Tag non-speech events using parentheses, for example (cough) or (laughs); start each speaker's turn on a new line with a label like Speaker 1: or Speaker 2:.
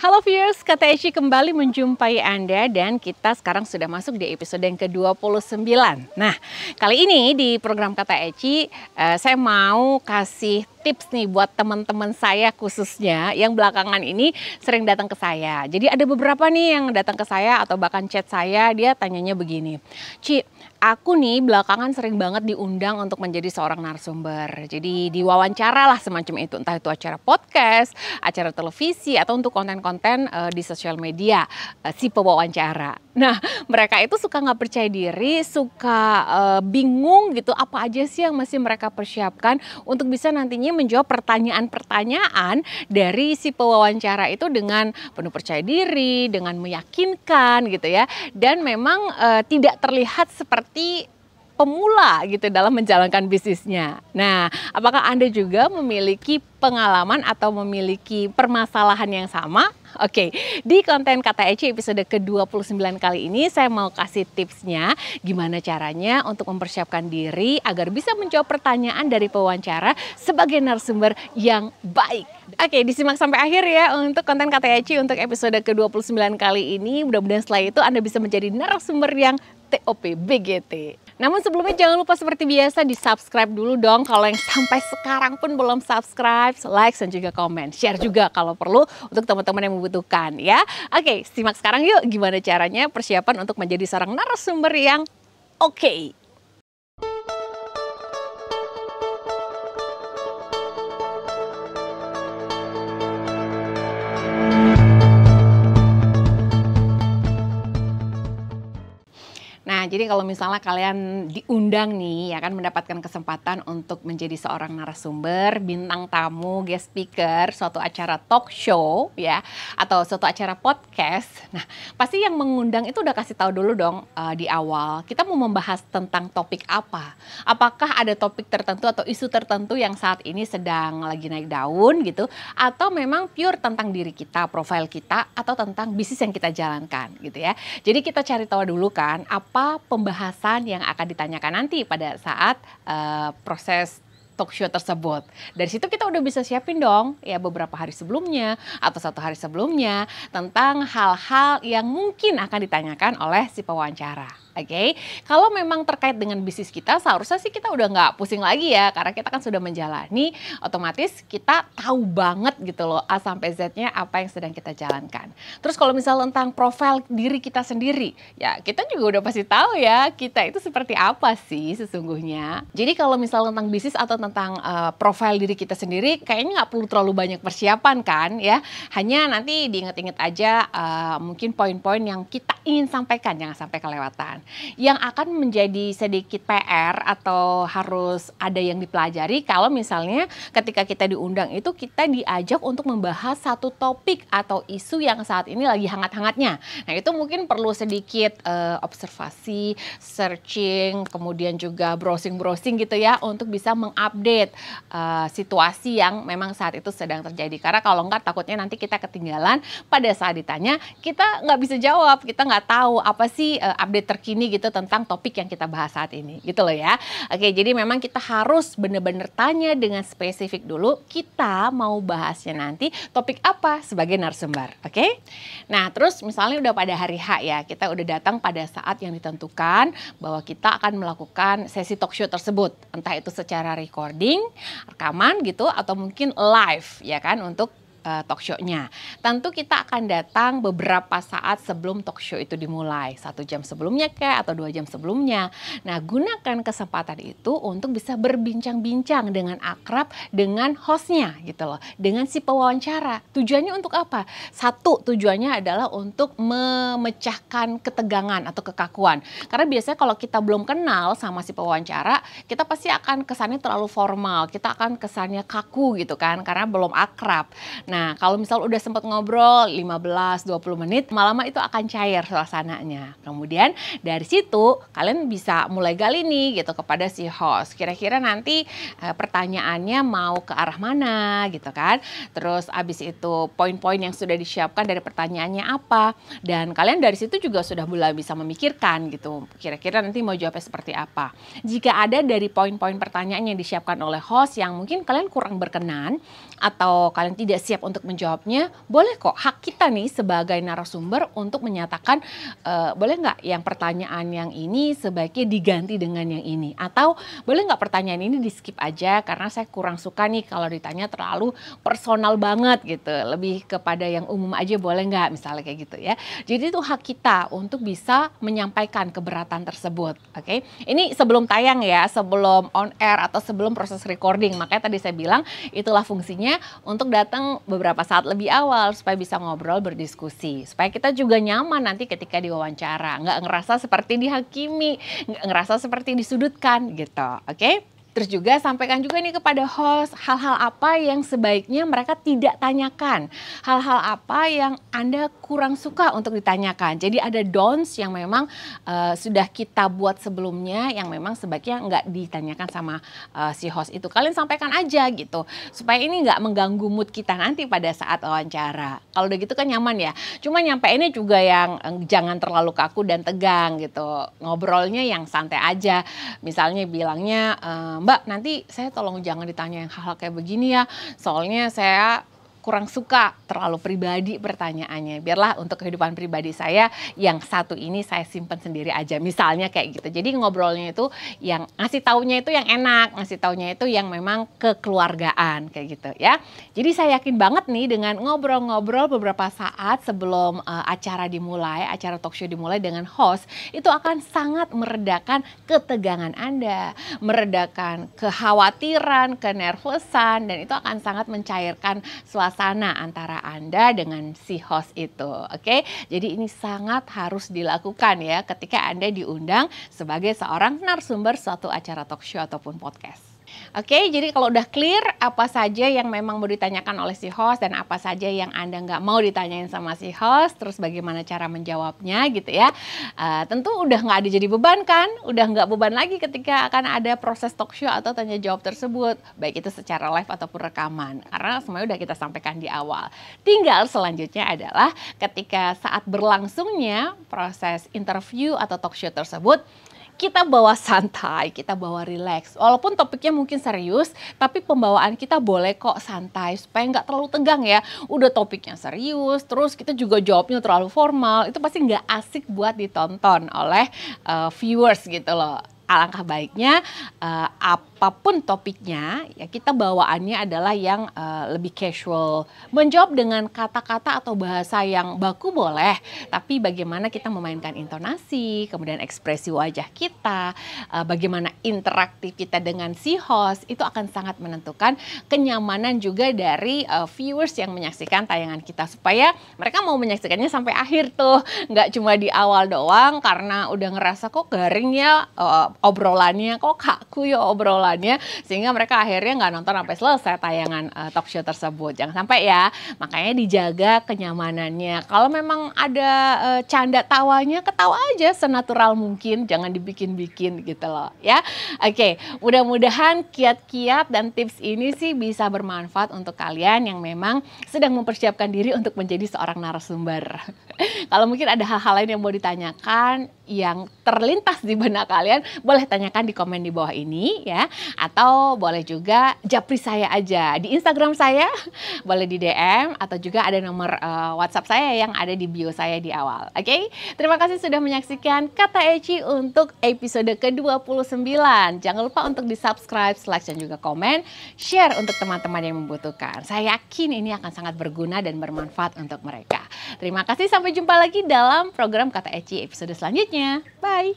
Speaker 1: Halo viewers, kata Eci kembali menjumpai Anda dan kita sekarang sudah masuk di episode yang ke-29. Nah, kali ini di program kata Eci eh, saya mau kasih tips nih buat teman-teman saya khususnya yang belakangan ini sering datang ke saya. Jadi ada beberapa nih yang datang ke saya atau bahkan chat saya dia tanyanya begini. Ci, aku nih belakangan sering banget diundang untuk menjadi seorang narasumber. Jadi diwawancara lah semacam itu, entah itu acara podcast, acara televisi, atau untuk konten-konten uh, di sosial media, uh, si pewawancara. Nah, mereka itu suka nggak percaya diri, suka uh, bingung gitu apa aja sih yang masih mereka persiapkan untuk bisa nantinya menjawab pertanyaan-pertanyaan dari si pewawancara itu dengan penuh percaya diri, dengan meyakinkan gitu ya. Dan memang uh, tidak terlihat seperti pemula gitu dalam menjalankan bisnisnya. Nah, apakah Anda juga memiliki pengalaman atau memiliki permasalahan yang sama? Oke, di konten Kata Eci episode ke-29 kali ini saya mau kasih tipsnya gimana caranya untuk mempersiapkan diri agar bisa menjawab pertanyaan dari pewawancara sebagai narasumber yang baik. Oke, disimak sampai akhir ya untuk konten Kata Eci untuk episode ke-29 kali ini. Mudah-mudahan setelah itu Anda bisa menjadi narasumber yang TOP BGT. Namun sebelumnya jangan lupa seperti biasa di subscribe dulu dong kalau yang sampai sekarang pun belum subscribe, like dan juga komen. Share juga kalau perlu untuk teman-teman yang membutuhkan ya. Oke, simak sekarang yuk gimana caranya persiapan untuk menjadi seorang narasumber yang oke. Okay. jadi kalau misalnya kalian diundang nih, ya kan mendapatkan kesempatan untuk menjadi seorang narasumber, bintang tamu, guest speaker, suatu acara talk show, ya, atau suatu acara podcast. Nah, pasti yang mengundang itu udah kasih tahu dulu dong uh, di awal. Kita mau membahas tentang topik apa? Apakah ada topik tertentu atau isu tertentu yang saat ini sedang lagi naik daun gitu? Atau memang pure tentang diri kita, profil kita, atau tentang bisnis yang kita jalankan, gitu ya? Jadi kita cari tahu dulu kan apa pembahasan yang akan ditanyakan nanti pada saat uh, proses talk show tersebut. Dari situ kita udah bisa siapin dong ya beberapa hari sebelumnya atau satu hari sebelumnya tentang hal-hal yang mungkin akan ditanyakan oleh si pewawancara. Oke, okay? kalau memang terkait dengan bisnis kita, seharusnya sih kita udah nggak pusing lagi ya, karena kita kan sudah menjalani, otomatis kita tahu banget gitu loh A sampai Z-nya apa yang sedang kita jalankan. Terus kalau misal tentang profil diri kita sendiri, ya kita juga udah pasti tahu ya kita itu seperti apa sih sesungguhnya. Jadi kalau misal tentang bisnis atau tentang uh, profil diri kita sendiri, kayaknya nggak perlu terlalu banyak persiapan kan, ya. Hanya nanti diinget-inget aja uh, mungkin poin-poin yang kita ingin sampaikan, jangan sampai kelewatan. Yang akan menjadi sedikit PR atau harus ada yang dipelajari kalau misalnya ketika kita diundang itu kita diajak untuk membahas satu topik atau isu yang saat ini lagi hangat-hangatnya. Nah, itu mungkin perlu sedikit uh, observasi, searching, kemudian juga browsing-browsing gitu ya untuk bisa mengupdate uh, situasi yang memang saat itu sedang terjadi. Karena kalau enggak takutnya nanti kita ketinggalan pada saat ditanya kita nggak bisa jawab, kita nggak tahu apa sih uh, update terkini terkini gitu tentang topik yang kita bahas saat ini gitu loh ya. Oke, jadi memang kita harus bener-bener tanya dengan spesifik dulu kita mau bahasnya nanti topik apa sebagai narasumber, oke? Nah, terus misalnya udah pada hari H ya, kita udah datang pada saat yang ditentukan bahwa kita akan melakukan sesi talk show tersebut, entah itu secara recording, rekaman gitu atau mungkin live ya kan untuk uh, talk show-nya. Tentu kita akan datang beberapa saat sebelum talk show itu dimulai. Satu jam sebelumnya kayak atau dua jam sebelumnya. Nah gunakan kesempatan itu untuk bisa berbincang-bincang dengan akrab dengan hostnya gitu loh. Dengan si pewawancara. Tujuannya untuk apa? Satu tujuannya adalah untuk memecahkan ketegangan atau kekakuan. Karena biasanya kalau kita belum kenal sama si pewawancara, kita pasti akan kesannya terlalu formal. Kita akan kesannya kaku gitu kan karena belum akrab. Nah, kalau misal udah sempat ngobrol 15-20 menit, lama-lama itu akan cair suasananya. Kemudian dari situ kalian bisa mulai gali nih gitu kepada si host. Kira-kira nanti e, pertanyaannya mau ke arah mana gitu kan. Terus abis itu poin-poin yang sudah disiapkan dari pertanyaannya apa. Dan kalian dari situ juga sudah mulai bisa memikirkan gitu. Kira-kira nanti mau jawabnya seperti apa. Jika ada dari poin-poin pertanyaan yang disiapkan oleh host yang mungkin kalian kurang berkenan atau kalian tidak siap siap untuk menjawabnya, boleh kok hak kita nih sebagai narasumber untuk menyatakan uh, boleh nggak yang pertanyaan yang ini sebaiknya diganti dengan yang ini atau boleh nggak pertanyaan ini di skip aja karena saya kurang suka nih kalau ditanya terlalu personal banget gitu, lebih kepada yang umum aja boleh nggak misalnya kayak gitu ya. Jadi itu hak kita untuk bisa menyampaikan keberatan tersebut. Oke, okay? ini sebelum tayang ya, sebelum on air atau sebelum proses recording. Makanya tadi saya bilang itulah fungsinya untuk datang beberapa saat lebih awal supaya bisa ngobrol berdiskusi supaya kita juga nyaman nanti ketika diwawancara nggak ngerasa seperti dihakimi nggak ngerasa seperti disudutkan gitu oke okay? Terus juga sampaikan juga nih kepada host hal-hal apa yang sebaiknya mereka tidak tanyakan. Hal-hal apa yang Anda kurang suka untuk ditanyakan. Jadi ada don'ts yang memang uh, sudah kita buat sebelumnya yang memang sebaiknya nggak ditanyakan sama uh, si host itu. Kalian sampaikan aja gitu. Supaya ini nggak mengganggu mood kita nanti pada saat wawancara. Kalau udah gitu kan nyaman ya. Cuma ini juga yang eh, jangan terlalu kaku dan tegang gitu. Ngobrolnya yang santai aja. Misalnya bilangnya... Mbak nanti saya tolong jangan ditanya yang hal-hal kayak begini ya, soalnya saya kurang suka terlalu pribadi pertanyaannya. Biarlah untuk kehidupan pribadi saya yang satu ini saya simpan sendiri aja. Misalnya kayak gitu. Jadi ngobrolnya itu yang ngasih taunya itu yang enak, ngasih taunya itu yang memang kekeluargaan kayak gitu ya. Jadi saya yakin banget nih dengan ngobrol-ngobrol beberapa saat sebelum uh, acara dimulai, acara talk show dimulai dengan host itu akan sangat meredakan ketegangan Anda, meredakan kekhawatiran, kenervosan dan itu akan sangat mencairkan suasana suasana antara Anda dengan si host itu. Oke, okay? jadi ini sangat harus dilakukan ya ketika Anda diundang sebagai seorang narasumber suatu acara talk show ataupun podcast. Oke, okay, jadi kalau udah clear apa saja yang memang mau ditanyakan oleh si host dan apa saja yang Anda nggak mau ditanyain sama si host, terus bagaimana cara menjawabnya gitu ya. Uh, tentu udah nggak ada jadi beban kan, udah nggak beban lagi ketika akan ada proses talk show atau tanya jawab tersebut, baik itu secara live ataupun rekaman, karena semuanya udah kita sampaikan di awal. Tinggal selanjutnya adalah ketika saat berlangsungnya proses interview atau talk show tersebut, kita bawa santai, kita bawa relax. Walaupun topiknya mungkin serius, tapi pembawaan kita boleh kok santai supaya nggak terlalu tegang ya. Udah topiknya serius, terus kita juga jawabnya terlalu formal, itu pasti nggak asik buat ditonton oleh uh, viewers gitu loh alangkah baiknya uh, apapun topiknya ya kita bawaannya adalah yang uh, lebih casual. Menjawab dengan kata-kata atau bahasa yang baku boleh, tapi bagaimana kita memainkan intonasi, kemudian ekspresi wajah kita, uh, bagaimana interaktif kita dengan si host itu akan sangat menentukan kenyamanan juga dari uh, viewers yang menyaksikan tayangan kita supaya mereka mau menyaksikannya sampai akhir tuh, nggak cuma di awal doang karena udah ngerasa kok garing ya uh, obrolannya kok kaku ya obrolannya sehingga mereka akhirnya nggak nonton sampai selesai tayangan uh, talk show tersebut jangan sampai ya makanya dijaga kenyamanannya kalau memang ada uh, canda tawanya ketawa aja senatural mungkin jangan dibikin-bikin gitu loh ya oke okay. mudah-mudahan kiat-kiat dan tips ini sih bisa bermanfaat untuk kalian yang memang sedang mempersiapkan diri untuk menjadi seorang narasumber (laughs) kalau mungkin ada hal-hal lain yang mau ditanyakan yang terlintas di benak kalian boleh tanyakan di komen di bawah ini ya atau boleh juga japri saya aja di Instagram saya (laughs) boleh di DM atau juga ada nomor uh, WhatsApp saya yang ada di bio saya di awal. Oke, okay? terima kasih sudah menyaksikan Kata Eci untuk episode ke-29. Jangan lupa untuk di-subscribe, like dan juga komen, share untuk teman-teman yang membutuhkan. Saya yakin ini akan sangat berguna dan bermanfaat untuk mereka. Terima kasih sampai jumpa lagi dalam program Kata Eci episode selanjutnya. Bye.